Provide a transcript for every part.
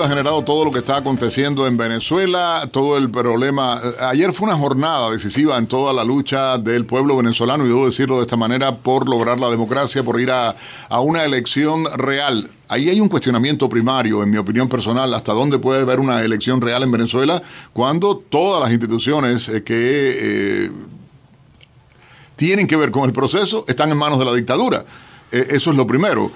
ha generado todo lo que está aconteciendo en Venezuela, todo el problema. Eh, ayer fue una jornada decisiva en toda la lucha del pueblo venezolano, y debo decirlo de esta manera, por lograr la democracia, por ir a, a una elección real. Ahí hay un cuestionamiento primario, en mi opinión personal, hasta dónde puede haber una elección real en Venezuela cuando todas las instituciones eh, que eh, tienen que ver con el proceso están en manos de la dictadura. eso es lo primero.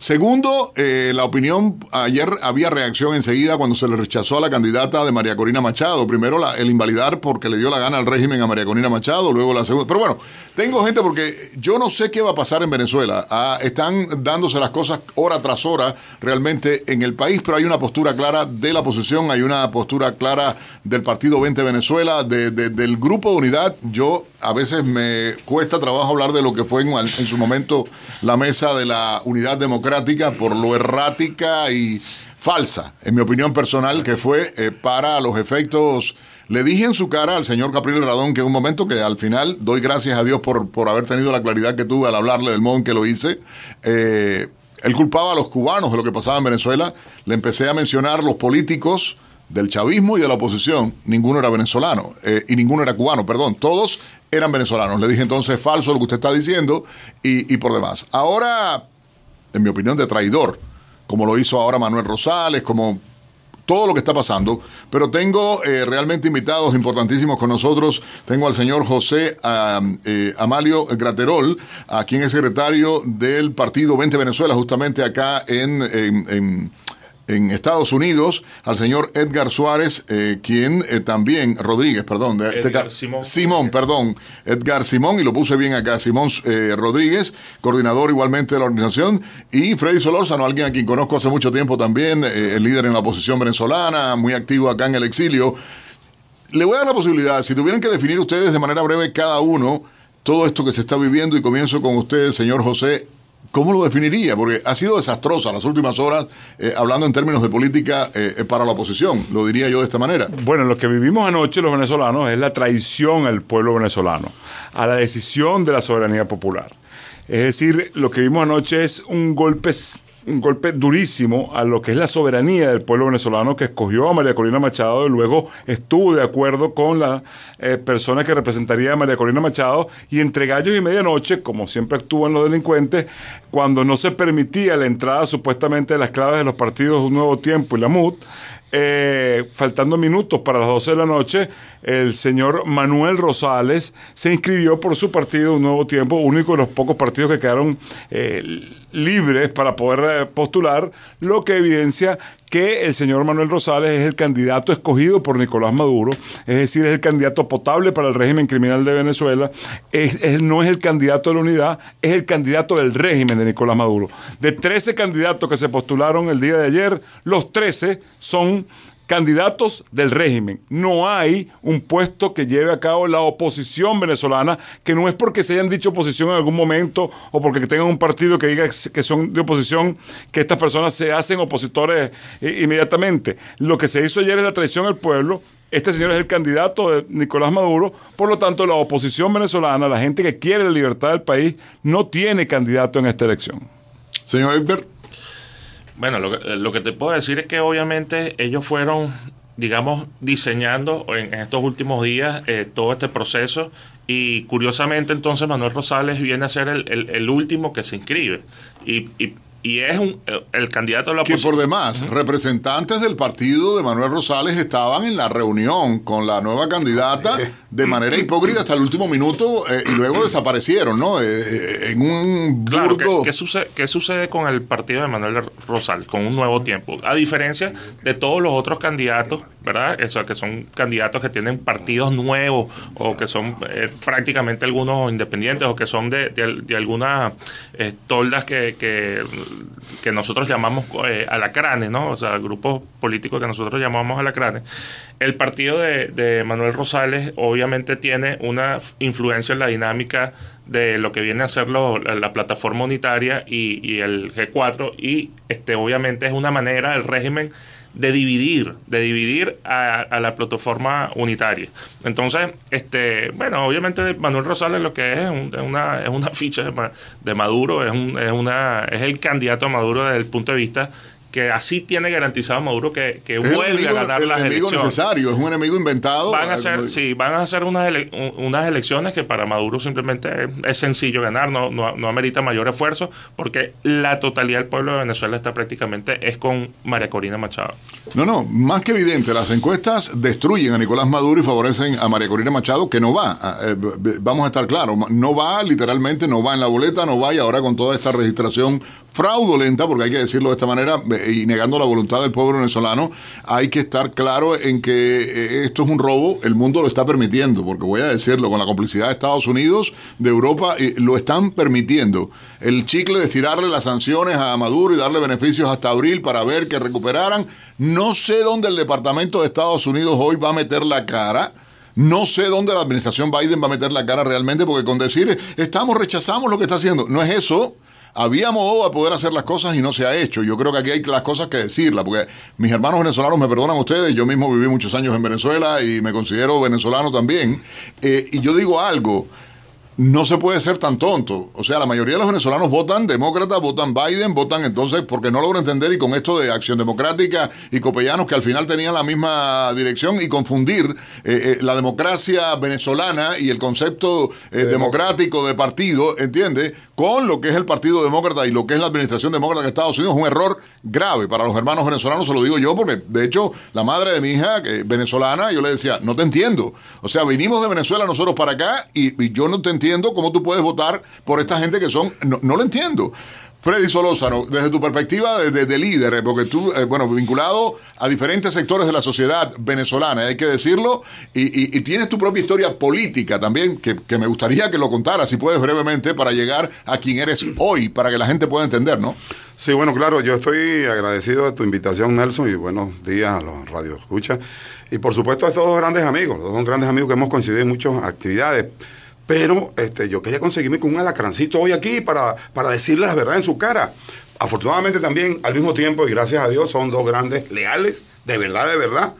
Segundo, eh, la opinión, ayer había reacción enseguida cuando se le rechazó a la candidata de María Corina Machado. Primero la, el invalidar porque le dio la gana al régimen a María Corina Machado, luego la segunda. Pero bueno, tengo gente porque yo no sé qué va a pasar en Venezuela. Ah, están dándose las cosas hora tras hora realmente en el país, pero hay una postura clara de la oposición, hay una postura clara del Partido 20 Venezuela, de, del Grupo de Unidad. Yo a veces me cuesta trabajo hablar de lo que fue en, su momento la mesa de la Unidad Democrática por lo errática y falsa, en mi opinión personal, que fue eh, para los efectos. Le dije en su cara al señor Capriles Radón que en un momento que al final doy gracias a Dios por, por, haber tenido la claridad que tuve al hablarle del modo en que lo hice. Eh, él culpaba a los cubanos de lo que pasaba en Venezuela. Le empecé a mencionar los políticos del chavismo y de la oposición, ninguno era venezolano eh, y ninguno era cubano, perdón, todos eran venezolanos. Le dije entonces falso lo que usted está diciendo y, por demás. Ahora, en mi opinión, de traidor, como lo hizo ahora Manuel Rosales, como todo lo que está pasando, pero tengo eh, realmente invitados importantísimos con nosotros. Tengo al señor José eh, Amalio Graterol, a quien es secretario del partido 20 Venezuela, justamente acá en en Estados Unidos al señor Edgar Suárez, eh, quien eh, también, Rodríguez, perdón, Edgar Simón. Simón, perdón, Edgar Simón, y lo puse bien acá, Simón eh, Rodríguez, coordinador igualmente de la organización, y Freddy Solórzano, alguien a quien conozco hace mucho tiempo también, el líder en la oposición venezolana, muy activo acá en el exilio. Le voy a dar la posibilidad, si tuvieran que definir ustedes de manera breve cada uno todo esto que se está viviendo, y comienzo con ustedes, señor José ¿Cómo lo definiría? Porque ha sido desastrosa las últimas horas, eh, hablando en términos de política eh, para la oposición, lo diría yo de esta manera. Bueno, lo que vivimos anoche los venezolanos es la traición al pueblo venezolano, a la decisión de la soberanía popular. Es decir, lo que vimos anoche es un golpe un golpe durísimo a lo que es la soberanía del pueblo venezolano que escogió a María Corina Machado y luego estuvo de acuerdo con la eh, persona que representaría a María Corina Machado y entre gallos y medianoche, como siempre actúan los delincuentes, cuando no se permitía la entrada supuestamente de las claves de los partidos Un Nuevo Tiempo y la MUD, eh, faltando minutos para las 12 de la noche, el señor Manuel Rosales se inscribió por su partido Un Nuevo Tiempo, único de los pocos partidos que quedaron eh, libres para poder eh, postular, lo que evidencia que el señor Manuel Rosales es el candidato escogido por Nicolás Maduro, es decir, es el candidato potable para el régimen criminal de Venezuela, es, no es el candidato de la unidad, es el candidato del régimen de Nicolás Maduro. De 13 candidatos que se postularon el día de ayer, los 13 son candidatos del régimen. No hay un puesto que lleve a cabo la oposición venezolana, que no es porque se hayan dicho oposición en algún momento o porque tengan un partido que diga que son de oposición, que estas personas se hacen opositores eh, inmediatamente. Lo que se hizo ayer es la traición al pueblo. Este señor es el candidato de Nicolás Maduro, por lo tanto la oposición venezolana, la gente que quiere la libertad del país, no tiene candidato en esta elección. Señor Edgar. Bueno, lo que, te puedo decir es que obviamente ellos fueron digamos, diseñando en estos últimos días eh, todo este proceso y curiosamente entonces Manuel Rosales viene a ser el, último que se inscribe y, y, y es un, el candidato de la oposición. Que por demás, representantes del partido de Manuel Rosales estaban en la reunión con la nueva candidata de manera hipócrita hasta el último minuto eh, y luego desaparecieron, ¿no? Eh, eh, en un burdo... ¿qué, sucede, con el partido de Manuel Rosales, con un nuevo tiempo? A diferencia de todos los otros candidatos, ¿verdad? Eso, que son candidatos que tienen partidos nuevos o que son prácticamente algunos independientes o que son de, de algunas toldas que, que que nosotros llamamos eh, alacranes, ¿no? O sea, grupos políticos que nosotros llamamos alacranes. El partido de Manuel Rosales obviamente tiene una influencia en la dinámica de lo que viene a ser la, plataforma unitaria y, el G4 y este obviamente es una manera del régimen de dividir de dividir a, la plataforma unitaria entonces este bueno obviamente Manuel Rosales lo que es es una, es una ficha de, Maduro es, un, es una es el candidato a Maduro desde el punto de vista que así tiene garantizado Maduro que, que vuelve a ganar las elecciones. Es un enemigo necesario, es un enemigo inventado. Van a ah, ser, sí, van a hacer unas, unas elecciones que para Maduro simplemente es, sencillo ganar, no, no, no, amerita mayor esfuerzo, porque la totalidad del pueblo de Venezuela está prácticamente, es con María Corina Machado. No, no, más que evidente, las encuestas destruyen a Nicolás Maduro y favorecen a María Corina Machado, que no va, ah, eh, vamos a estar claros, no va literalmente, no va en la boleta, no va y ahora con toda esta registración fraudulenta, porque hay que decirlo de esta manera, eh, y negando la voluntad del pueblo venezolano, hay que estar claro en que eh, esto es un robo, el mundo lo está permitiendo, porque voy a decirlo, con la complicidad de Estados Unidos, de Europa, eh, lo están permitiendo. El chicle de estirarle las sanciones a Maduro y darle beneficios hasta abril para ver que recuperaran, no sé dónde el Departamento de Estados Unidos hoy va a meter la cara. No sé dónde la administración Biden va a meter la cara realmente, porque con decir estamos rechazamos lo que está haciendo, no es eso había modo de poder hacer las cosas y no se ha hecho. Yo creo que aquí hay las cosas que decirla. porque mis hermanos venezolanos me perdonan ustedes, yo mismo viví muchos años en Venezuela y me considero venezolano también. Eh, y yo digo algo, no se puede ser tan tonto. O sea, la mayoría de los venezolanos votan demócrata, votan Biden, votan entonces, porque no logro entender, y con esto de Acción Democrática y Copellanos, que al final tenían la misma dirección, y confundir eh, eh, la democracia venezolana y el concepto eh, democrático de partido, ¿entiendes? Con lo que es el Partido Demócrata y lo que es la Administración Demócrata de Estados Unidos, un error grave para los hermanos venezolanos, se lo digo yo, porque de hecho la madre de mi hija, venezolana, yo le decía, no te entiendo. O sea, vinimos de Venezuela nosotros para acá y, yo no te entiendo cómo tú puedes votar por esta gente que son, no, lo entiendo. Freddy Solózano, desde tu perspectiva de, líder, eh, porque tú, eh, bueno, vinculado a diferentes sectores de la sociedad venezolana, hay que decirlo, y, tienes tu propia historia política también, que, que, me gustaría que lo contaras, si puedes brevemente, para llegar a quien eres hoy, para que la gente pueda entender, ¿no? Sí, bueno, claro, yo estoy agradecido de tu invitación, Nelson, y buenos días a los Radio Escucha. Y por supuesto a estos dos grandes amigos, dos grandes amigos que hemos coincidido en muchas actividades. Pero este, yo quería conseguirme con un alacrancito hoy aquí para, para decirle la verdad en su cara. Afortunadamente también, al mismo tiempo, y gracias a Dios, son dos grandes leales, de verdad, de verdad,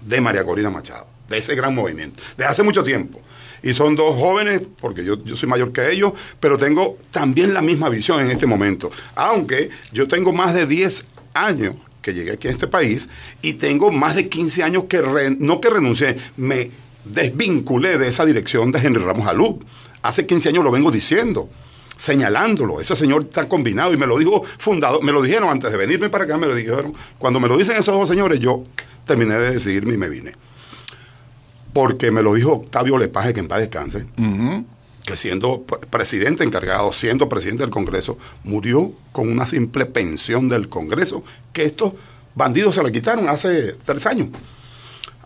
de María Corina Machado, de ese gran movimiento, de hace mucho tiempo. Y son dos jóvenes, porque yo, soy mayor que ellos, pero tengo también la misma visión en este momento. Aunque yo tengo más de 10 años que llegué aquí a este país y tengo más de 15 años que, no que renuncié, me desvinculé de esa dirección de Henry Ramos Alú. Hace 15 años lo vengo diciendo señalándolo. Ese señor está combinado y me lo dijo fundado, me lo dijeron antes de venirme para acá, me lo dijeron. Cuando me lo dicen esos dos señores, yo terminé de decidirme y me vine porque me lo dijo Octavio Lepage, que en paz descanse, que siendo presidente encargado, siendo presidente del Congreso, murió con una simple pensión del Congreso, que estos bandidos se la quitaron hace tres años,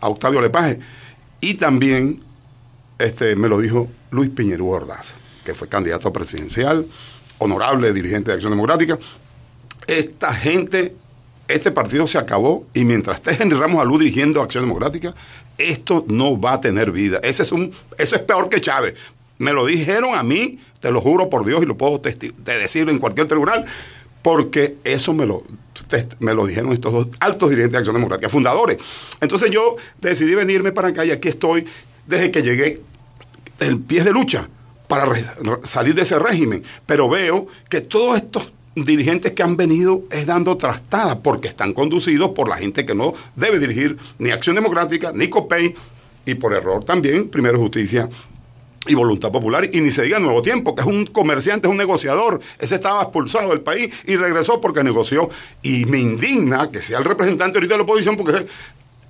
a Octavio Lepage. Y también este, me lo dijo Luis Piñerú Ordaz, que fue candidato presidencial, honorable dirigente de Acción Democrática. Esta gente este partido se acabó y mientras esté Henry Ramos Alú dirigiendo Acción Democrática, esto no va a tener vida. Ese es un, eso es peor que Chávez. Me lo dijeron a mí, te lo juro por Dios y lo puedo decir decirlo en cualquier tribunal, porque eso me lo, me lo dijeron estos dos altos dirigentes de Acción Democrática, fundadores. Entonces yo decidí venirme para acá y aquí estoy desde que llegué el pie de lucha para salir de ese régimen. Pero veo que todos estos dirigentes que han venido es dando trastadas porque están conducidos por la gente que no debe dirigir ni Acción Democrática ni COPEI y por error también Primero Justicia y Voluntad Popular y ni se diga Nuevo Tiempo, que es un comerciante, es un negociador, ese estaba expulsado del país y regresó porque negoció y me indigna que sea el representante ahorita de la oposición porque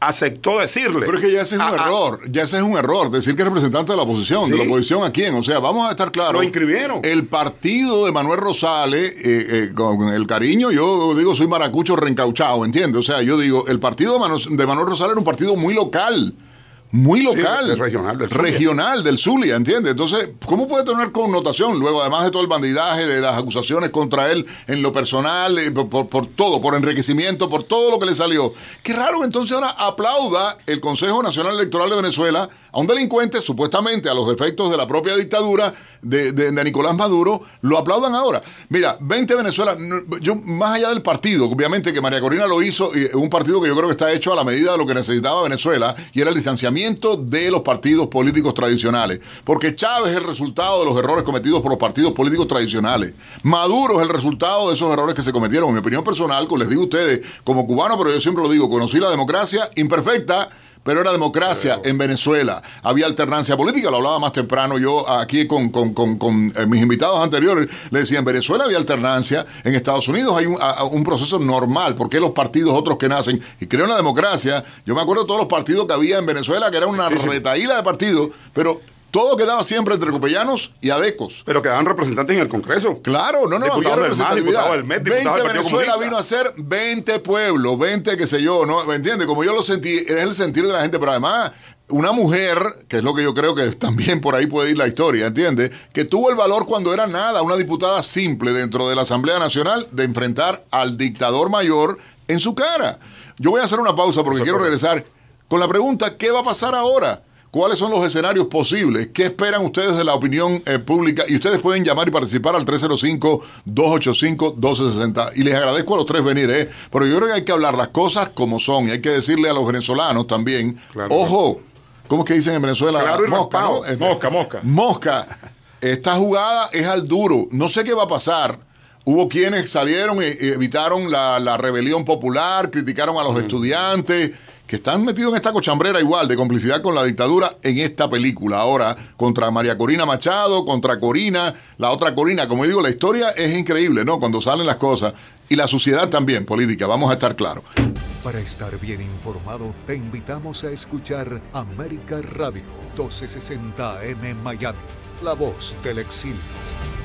aceptó decirle. Pero es que ya ese es un ah, ah. error, ya ese es un error, decir que es representante de la oposición, de la oposición a quién, o sea, vamos a estar claros. Lo inscribieron. El partido de Manuel Rosales, eh, eh, con el cariño, yo digo, soy maracucho reencauchado, ¿entiendes? O sea, yo digo, el partido de Manuel, de Manuel Rosales era un partido muy local muy local. regional del Regional del Zulia, ¿entiendes? Entonces, ¿cómo puede tener connotación? Luego, además de todo el bandidaje, de las acusaciones contra él en lo personal, eh, por, por, todo, por enriquecimiento, por todo lo que le salió. Qué raro entonces ahora aplauda el Consejo Nacional Electoral de Venezuela a un delincuente, supuestamente a los efectos de la propia dictadura de, Nicolás Maduro, lo aplaudan ahora. Mira, 20 Venezuela, yo más allá del partido, obviamente que María Corina lo hizo, y un partido que yo creo que está hecho a la medida de lo que necesitaba Venezuela, y era el distanciamiento de los partidos políticos tradicionales. Porque Chávez es el resultado de los errores cometidos por los partidos políticos tradicionales. Maduro es el resultado de esos errores que se cometieron. En mi opinión personal, les digo a ustedes, como cubano, pero yo siempre lo digo, conocí la democracia imperfecta pero era democracia en Venezuela. Había alternancia política, lo hablaba más temprano yo aquí con, con, eh, mis invitados anteriores. Le decía, en Venezuela había alternancia, en Estados Unidos hay un, proceso normal, porque los partidos otros que nacen, y crean una la democracia, yo me acuerdo de todos los partidos que había en Venezuela, que era una retaíla de partidos, pero todo quedaba siempre entre copellanos y adecos. Pero quedaban representantes en el Congreso. Claro, no, no, diputado Del diputado del Venezuela vino a ser 20 pueblos, 20 qué sé yo, ¿no? ¿Me entiendes? Como yo lo sentí, es el sentir de la gente, pero además una mujer, que es lo que yo creo que también por ahí puede ir la historia, ¿entiendes? Que tuvo el valor cuando era nada, una diputada simple dentro de la Asamblea Nacional, de enfrentar al dictador mayor en su cara. Yo voy a hacer una pausa porque quiero regresar con la pregunta, ¿qué va a pasar ahora? ¿Cuáles son los escenarios posibles? ¿Qué esperan ustedes de la opinión eh, pública? Y ustedes pueden llamar y participar al 305-285-1260. Y les agradezco a los tres venir, ¿eh? Pero yo creo que hay que hablar las cosas como son. Y hay que decirle a los venezolanos también, ojo, ¿cómo es que dicen en Venezuela? Este, mosca, mosca, mosca. Esta jugada es al duro. No sé qué va a pasar. Hubo quienes salieron y evitaron la, rebelión popular, criticaron a los estudiantes que están metidos en esta cochambrera igual de complicidad con la dictadura en esta película. Ahora, contra María Corina Machado, contra Corina, la otra Corina. Como digo, la historia es increíble, ¿no? Cuando salen las cosas. Y la sociedad también, política, vamos a estar claros. Para estar bien informado, te invitamos a escuchar América Radio 1260 m Miami, la voz del exilio.